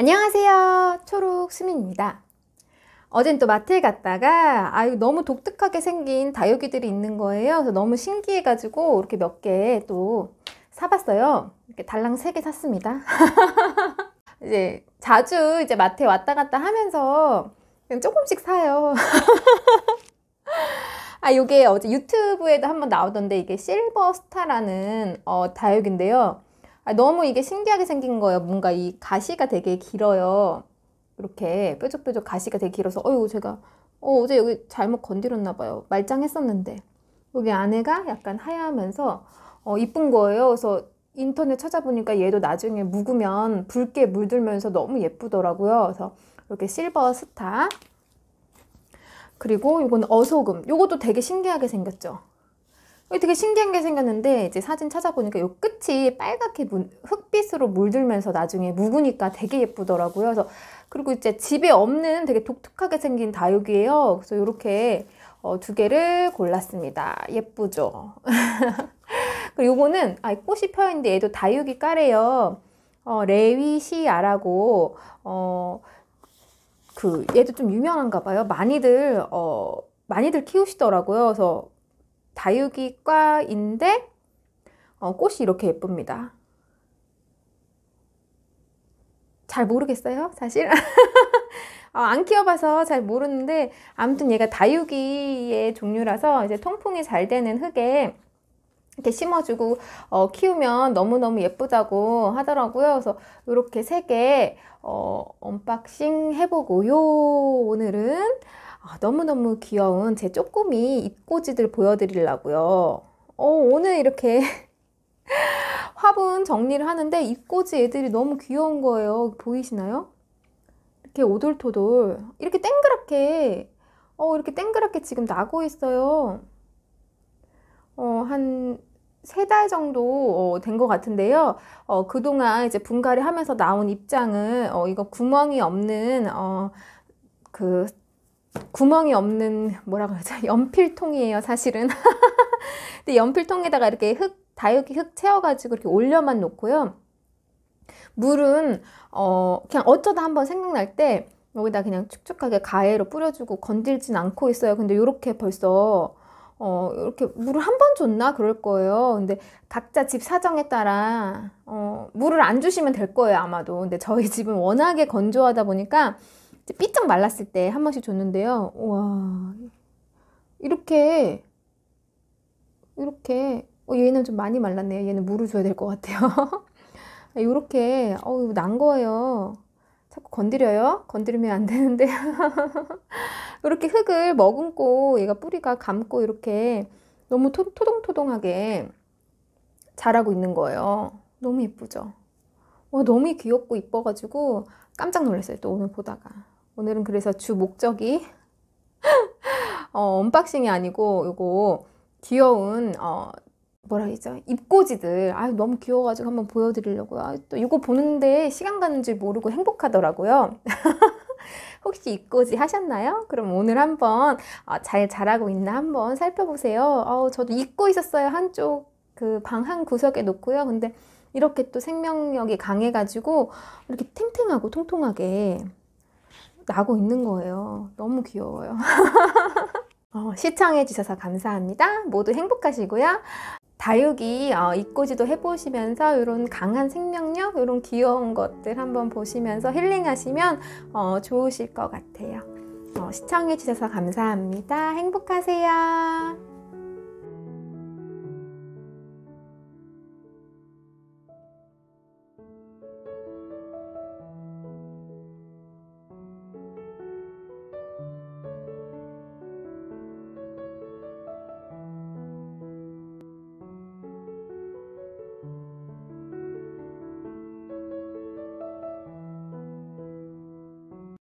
안녕하세요. 초록 수민입니다. 어젠 또 마트에 갔다가 아유 너무 독특하게 생긴 다육이들이 있는 거예요. 그래서 너무 신기해가지고 이렇게 몇 개 또 사봤어요. 이렇게 달랑 3개 샀습니다. 이제 자주 이제 마트에 왔다 갔다 하면서 그냥 조금씩 사요. 아, 요게 어제 유튜브에도 한번 나오던데 이게 실버스타라는 어, 다육인데요. 아, 너무 이게 신기하게 생긴 거예요. 뭔가 이 가시가 되게 길어요. 이렇게 뾰족뾰족 가시가 되게 길어서 어유 제가 어, 어제 여기 잘못 건드렸나 봐요. 말짱했었는데 여기 안에가 약간 하얗면서 어, 이쁜 거예요. 그래서 인터넷 찾아보니까 얘도 나중에 묵으면 붉게 물들면서 너무 예쁘더라고요. 그래서 이렇게 실버 스타 그리고 이건 어소금. 이것도 되게 신기하게 생겼죠. 어, 되게 신기한 게 생겼는데 이제 사진 찾아보니까 요 끝이 빨갛게 문, 흑빛으로 물들면서 나중에 묵으니까 되게 예쁘더라고요. 그래서 그리고 이제 집에 없는 되게 독특하게 생긴 다육이에요. 그래서 요렇게 어, 두 개를 골랐습니다. 예쁘죠? 그리고 요거는 아, 꽃이 펴있는데 얘도 다육이 까래요. 어, 레위시아라고 어, 그 얘도 좀 유명한가 봐요. 많이들 어, 많이들 키우시더라고요. 그래서 다육이과인데 어, 꽃이 이렇게 예쁩니다. 잘 모르겠어요, 사실. 어, 안 키워봐서 잘 모르는데 아무튼 얘가 다육이의 종류라서 이제 통풍이 잘 되는 흙에 이렇게 심어주고 어, 키우면 너무너무 예쁘다고 하더라고요. 그래서 이렇게 세개 어, 언박싱 해보고요. 오늘은 아, 너무너무 귀여운 제 쪼꼬미 잎꽂이들 보여드리려고요. 어, 오늘 이렇게 화분 정리를 하는데 잎꽂이 애들이 너무 귀여운 거예요. 보이시나요? 이렇게 오돌토돌 이렇게 땡그랗게 어, 이렇게 땡그랗게 지금 나고 있어요. 어, 한세 달 정도 어, 된것 같은데요. 어, 그동안 이제 분갈이 하면서 나온 입장은 어, 이거 구멍이 없는 어, 그 구멍이 없는 뭐라고 하죠? 연필통이에요, 사실은. 근데 연필통에다가 이렇게 흙 다육이 흙 채워가지고 이렇게 올려만 놓고요. 물은 어 그냥 어쩌다 한번 생각날 때 여기다 그냥 축축하게 가해로 뿌려주고 건들진 않고 있어요. 근데 이렇게 벌써 어 이렇게 물을 한 번 줬나 그럴 거예요. 근데 각자 집 사정에 따라 어 물을 안 주시면 될 거예요 아마도. 근데 저희 집은 워낙에 건조하다 보니까 삐쩍 말랐을 때 한 번씩 줬는데요. 와 이렇게 이렇게 어, 얘는 좀 많이 말랐네요. 얘는 물을 줘야 될 것 같아요. 이렇게 어우 난 거예요. 자꾸 건드려요. 건드리면 안 되는데 이렇게 흙을 머금고 얘가 뿌리가 감고 이렇게 너무 토, 토동토동하게 자라고 있는 거예요. 너무 예쁘죠? 와 너무 귀엽고 이뻐가지고 깜짝 놀랐어요. 또 오늘 보다가. 오늘은 그래서 주 목적이 어, 언박싱이 아니고 이거 귀여운 어, 뭐라 그러죠? 입꼬지들. 아유 너무 귀여워가지고 한번 보여드리려고요. 아, 또 이거 보는데 시간 가는 줄 모르고 행복하더라고요. 혹시 입꼬지 하셨나요? 그럼 오늘 한번 어, 잘 자라고 있나 한번 살펴보세요. 어, 저도 입고 있었어요. 한쪽 그 방 한 구석에 놓고요. 근데 이렇게 또 생명력이 강해가지고 이렇게 탱탱하고 통통하게 나고 있는 거예요. 너무 귀여워요. 어, 시청해주셔서 감사합니다. 모두 행복하시고요. 다육이 어, 입꼬지도 해보시면서 이런 강한 생명력, 이런 귀여운 것들 한번 보시면서 힐링하시면 어, 좋으실 것 같아요. 어, 시청해주셔서 감사합니다. 행복하세요.